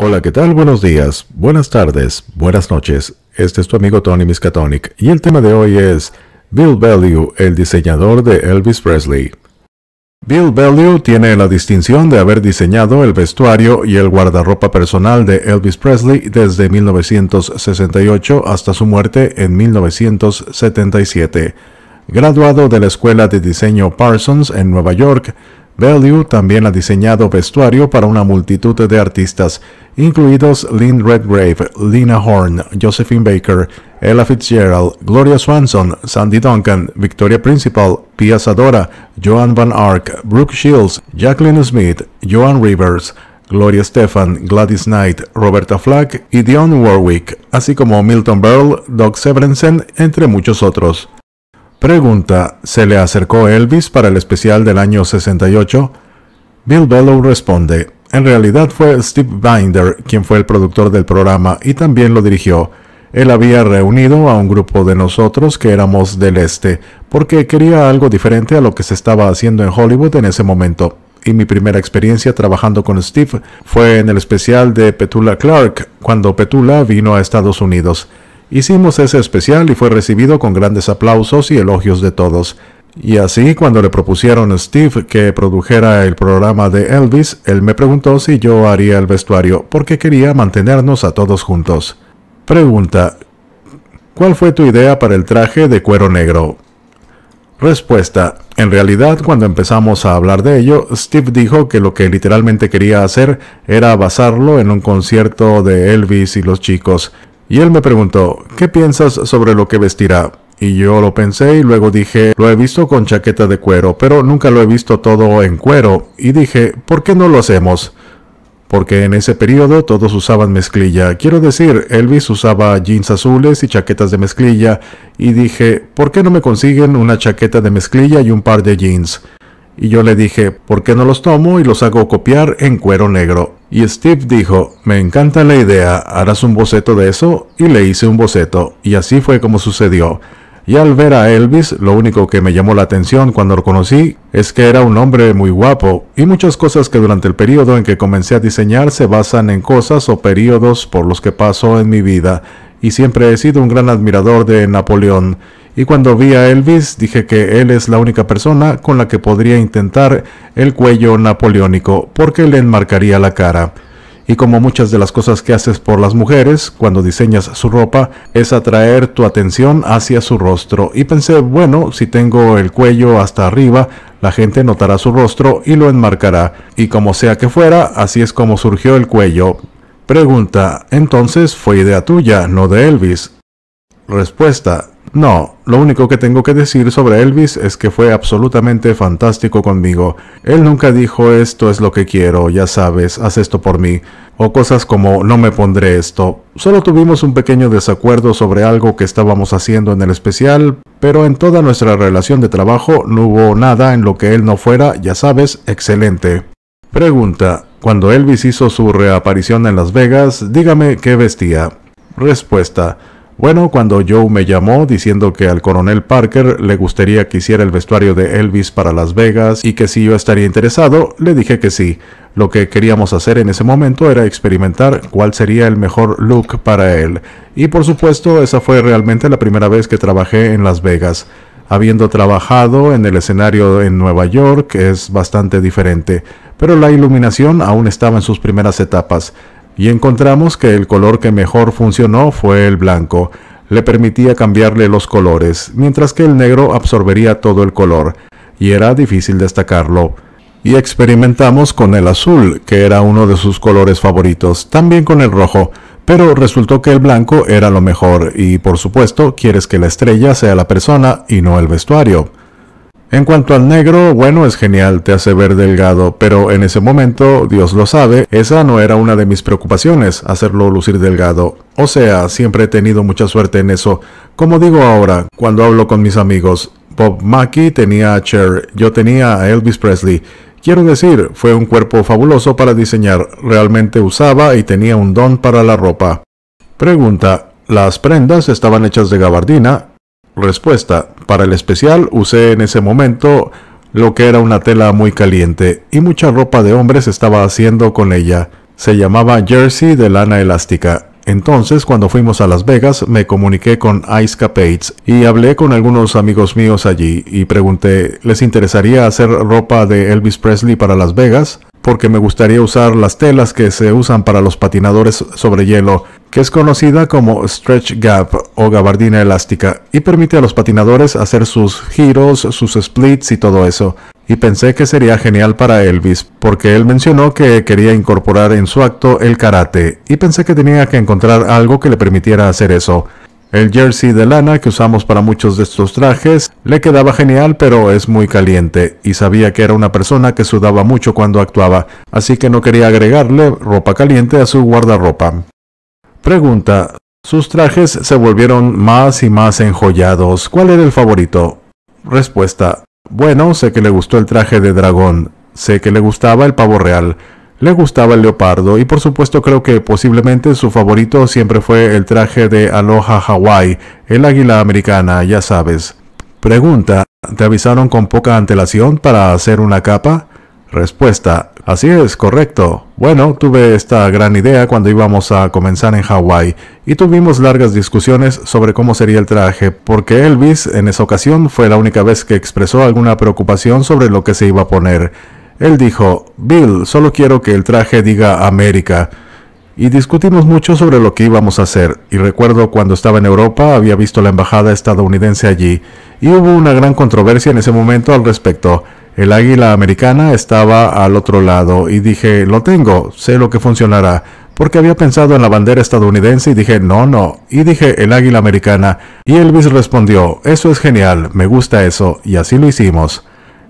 Hola, ¿qué tal? Buenos días, buenas tardes, buenas noches. Este es tu amigo Tony Miskatonic y el tema de hoy es Bill Bellew, el diseñador de Elvis Presley. Bill Bellew tiene la distinción de haber diseñado el vestuario y el guardarropa personal de Elvis Presley desde 1968 hasta su muerte en 1977. Graduado de la Escuela de Diseño Parsons en Nueva York, Bellew también ha diseñado vestuario para una multitud de artistas, incluidos Lynn Redgrave, Lina Horne, Josephine Baker, Ella Fitzgerald, Gloria Swanson, Sandy Duncan, Victoria Principal, Pia Sadora, Joan Van Ark, Brooke Shields, Jacqueline Smith, Joan Rivers, Gloria Stefan, Gladys Knight, Roberta Flack y Dionne Warwick, así como Milton Berle, Doug Severinsen, entre muchos otros. Pregunta, ¿se le acercó Elvis para el especial del año 68? Bill Bellow responde, en realidad fue Steve Binder quien fue el productor del programa y también lo dirigió. Él había reunido a un grupo de nosotros que éramos del este, porque quería algo diferente a lo que se estaba haciendo en Hollywood en ese momento. Y mi primera experiencia trabajando con Steve fue en el especial de Petula Clark, cuando Petula vino a Estados Unidos. Hicimos ese especial y fue recibido con grandes aplausos y elogios de todos. Y así, cuando le propusieron a Steve que produjera el programa de Elvis, él me preguntó si yo haría el vestuario, porque quería mantenernos a todos juntos. Pregunta, ¿cuál fue tu idea para el traje de cuero negro? Respuesta, en realidad cuando empezamos a hablar de ello, Steve dijo que lo que literalmente quería hacer era basarlo en un concierto de Elvis y los chicos, y él me preguntó, ¿qué piensas sobre lo que vestirá? Y yo lo pensé y luego dije, lo he visto con chaqueta de cuero, pero nunca lo he visto todo en cuero. Y dije, ¿por qué no lo hacemos? Porque en ese periodo todos usaban mezclilla. Quiero decir, Elvis usaba jeans azules y chaquetas de mezclilla. Y dije, ¿por qué no me consiguen una chaqueta de mezclilla y un par de jeans? Y yo le dije, ¿por qué no los tomo y los hago copiar en cuero negro? Y Steve dijo, me encanta la idea, harás un boceto de eso, y le hice un boceto, y así fue como sucedió. Y al ver a Elvis, lo único que me llamó la atención cuando lo conocí es que era un hombre muy guapo, y muchas cosas que durante el periodo en que comencé a diseñar se basan en cosas o periodos por los que pasó en mi vida, y siempre he sido un gran admirador de Napoleón, y cuando vi a Elvis dije que él es la única persona con la que podría intentar el cuello napoleónico porque le enmarcaría la cara. Y como muchas de las cosas que haces por las mujeres cuando diseñas su ropa es atraer tu atención hacia su rostro. Y pensé, bueno, si tengo el cuello hasta arriba, la gente notará su rostro y lo enmarcará. Y como sea que fuera, así es como surgió el cuello. Pregunta, entonces fue idea tuya, no de Elvis. Respuesta, no, lo único que tengo que decir sobre Elvis es que fue absolutamente fantástico conmigo. Él nunca dijo esto es lo que quiero, ya sabes, haz esto por mí, o cosas como no me pondré esto. Solo tuvimos un pequeño desacuerdo sobre algo que estábamos haciendo en el especial, pero en toda nuestra relación de trabajo no hubo nada en lo que él no fuera, ya sabes, excelente. Pregunta, cuando Elvis hizo su reaparición en Las Vegas, dígame qué vestía. Respuesta, bueno, cuando Joe me llamó diciendo que al coronel Parker le gustaría que hiciera el vestuario de Elvis para Las Vegas y que si yo estaría interesado, le dije que sí. Lo que queríamos hacer en ese momento era experimentar cuál sería el mejor look para él. Y por supuesto, esa fue realmente la primera vez que trabajé en Las Vegas. Habiendo trabajado en el escenario en Nueva York es bastante diferente, pero la iluminación aún estaba en sus primeras etapas y encontramos que el color que mejor funcionó fue el blanco. Le permitía cambiarle los colores, mientras que el negro absorbería todo el color, y era difícil destacarlo. Y experimentamos con el azul, que era uno de sus colores favoritos, también con el rojo, pero resultó que el blanco era lo mejor, y por supuesto quieres que la estrella sea la persona y no el vestuario. En cuanto al negro, bueno, es genial, te hace ver delgado, pero en ese momento, Dios lo sabe, esa no era una de mis preocupaciones, hacerlo lucir delgado. O sea, siempre he tenido mucha suerte en eso. Como digo ahora, cuando hablo con mis amigos, Bob Mackie tenía a Cher, yo tenía a Elvis Presley. Quiero decir, fue un cuerpo fabuloso para diseñar, realmente usaba y tenía un don para la ropa. Pregunta, las prendas estaban hechas de gabardina, Respuesta, para el especial usé en ese momento lo que era una tela muy caliente y mucha ropa de hombres estaba haciendo con ella. Se llamaba jersey de lana elástica. Entonces, cuando fuimos a Las Vegas, me comuniqué con Ice Capades y hablé con algunos amigos míos allí y pregunté, ¿les interesaría hacer ropa de Elvis Presley para Las Vegas? porque me gustaría usar las telas que se usan para los patinadores sobre hielo, que es conocida como stretch gap o gabardina elástica, y permite a los patinadores hacer sus giros, sus splits y todo eso. Y pensé que sería genial para Elvis, porque él mencionó que quería incorporar en su acto el karate, y pensé que tenía que encontrar algo que le permitiera hacer eso. El jersey de lana que usamos para muchos de estos trajes le quedaba genial pero es muy caliente y sabía que era una persona que sudaba mucho cuando actuaba, así que no quería agregarle ropa caliente a su guardarropa. Pregunta. Sus trajes se volvieron más y más enjollados. ¿Cuál era el favorito? Respuesta. Bueno, sé que le gustó el traje de dragón, sé que le gustaba el pavo real, le gustaba el leopardo y por supuesto creo que posiblemente su favorito siempre fue el traje de Aloha Hawaii, el águila americana, ya sabes. Pregunta, ¿te avisaron con poca antelación para hacer una capa? Respuesta, así es, correcto. Bueno, tuve esta gran idea cuando íbamos a comenzar en Hawái y tuvimos largas discusiones sobre cómo sería el traje, porque Elvis en esa ocasión fue la única vez que expresó alguna preocupación sobre lo que se iba a poner. Él dijo, Bill, solo quiero que el traje diga América. Y discutimos mucho sobre lo que íbamos a hacer, y recuerdo cuando estaba en Europa había visto la embajada estadounidense allí, y hubo una gran controversia en ese momento al respecto. El águila americana estaba al otro lado, y dije, lo tengo, sé lo que funcionará, porque había pensado en la bandera estadounidense y dije, no, no, y dije, el águila americana, y Elvis respondió, eso es genial, me gusta eso, y así lo hicimos.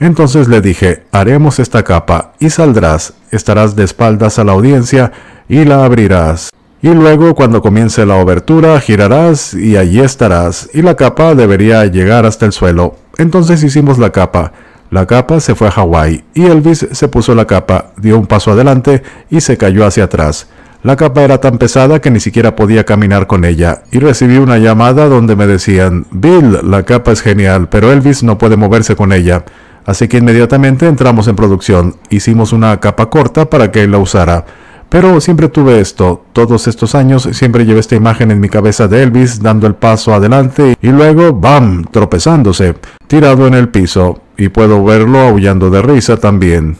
Entonces le dije, haremos esta capa y saldrás, estarás de espaldas a la audiencia y la abrirás. Y luego cuando comience la obertura girarás y allí estarás y la capa debería llegar hasta el suelo. Entonces hicimos la capa. La capa se fue a Hawái y Elvis se puso la capa, dio un paso adelante y se cayó hacia atrás. La capa era tan pesada que ni siquiera podía caminar con ella, y recibí una llamada donde me decían, Bill, la capa es genial, pero Elvis no puede moverse con ella así que inmediatamente entramos en producción. Hicimos una capa corta para que él la usara. Pero siempre tuve esto, todos estos años siempre llevé esta imagen en mi cabeza de Elvis dando el paso adelante y luego, ¡bam!, tropezándose, tirado en el piso, y puedo verlo aullando de risa también.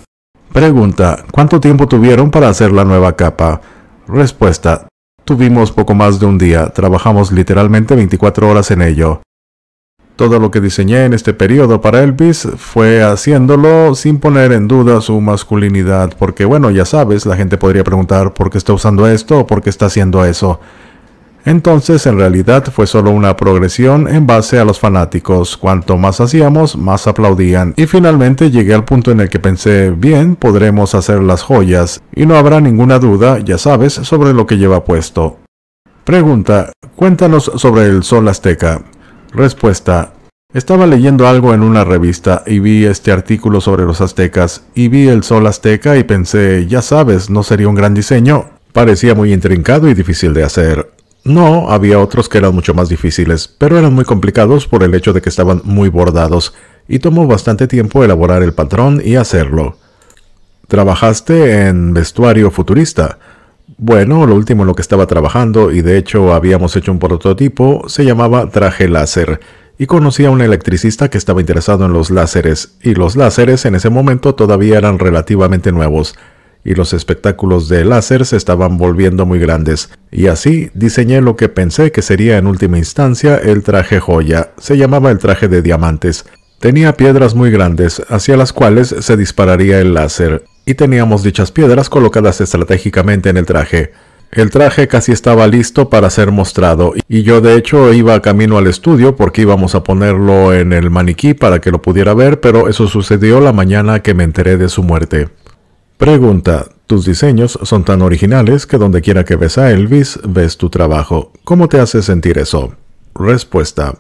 Pregunta, ¿cuánto tiempo tuvieron para hacer la nueva capa? Respuesta, tuvimos poco más de un día, trabajamos literalmente 24 horas en ello. Todo lo que diseñé en este periodo para Elvis fue haciéndolo sin poner en duda su masculinidad, porque bueno, ya sabes, la gente podría preguntar por qué está usando esto o por qué está haciendo eso. Entonces, en realidad fue solo una progresión en base a los fanáticos. Cuanto más hacíamos, más aplaudían. Y finalmente llegué al punto en el que pensé, bien, podremos hacer las joyas, y no habrá ninguna duda, ya sabes, sobre lo que lleva puesto. Pregunta, cuéntanos sobre el sol azteca. Respuesta. Estaba leyendo algo en una revista y vi este artículo sobre los aztecas y vi el sol azteca y pensé, ya sabes, ¿no sería un gran diseño? Parecía muy intrincado y difícil de hacer. No, había otros que eran mucho más difíciles, pero eran muy complicados por el hecho de que estaban muy bordados y tomó bastante tiempo elaborar el patrón y hacerlo. Trabajaste en vestuario futurista. Bueno, lo último en lo que estaba trabajando, y de hecho habíamos hecho un prototipo, se llamaba traje láser, y conocí a un electricista que estaba interesado en los láseres, y los láseres en ese momento todavía eran relativamente nuevos, y los espectáculos de láser se estaban volviendo muy grandes, y así diseñé lo que pensé que sería en última instancia el traje joya, se llamaba el traje de diamantes. Tenía piedras muy grandes, hacia las cuales se dispararía el láser, y teníamos dichas piedras colocadas estratégicamente en el traje. El traje casi estaba listo para ser mostrado y yo de hecho iba camino al estudio porque íbamos a ponerlo en el maniquí para que lo pudiera ver, pero eso sucedió la mañana que me enteré de su muerte. Pregunta, tus diseños son tan originales que donde quiera que ves a Elvis, ves tu trabajo. ¿Cómo te hace sentir eso? Respuesta,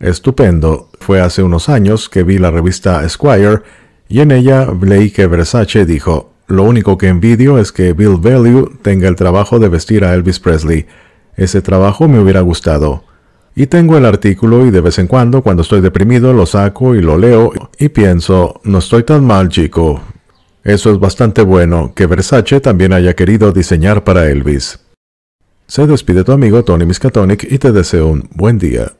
estupendo. Fue hace unos años que vi la revista Esquire y en ella leí que Versace dijo, lo único que envidio es que Bill Value tenga el trabajo de vestir a Elvis Presley. Ese trabajo me hubiera gustado. Y tengo el artículo y de vez en cuando, cuando estoy deprimido, lo saco y lo leo y pienso, no estoy tan mal, chico. Eso es bastante bueno, que Versace también haya querido diseñar para Elvis. Se despide tu amigo Tony Miskatonic y te deseo un buen día.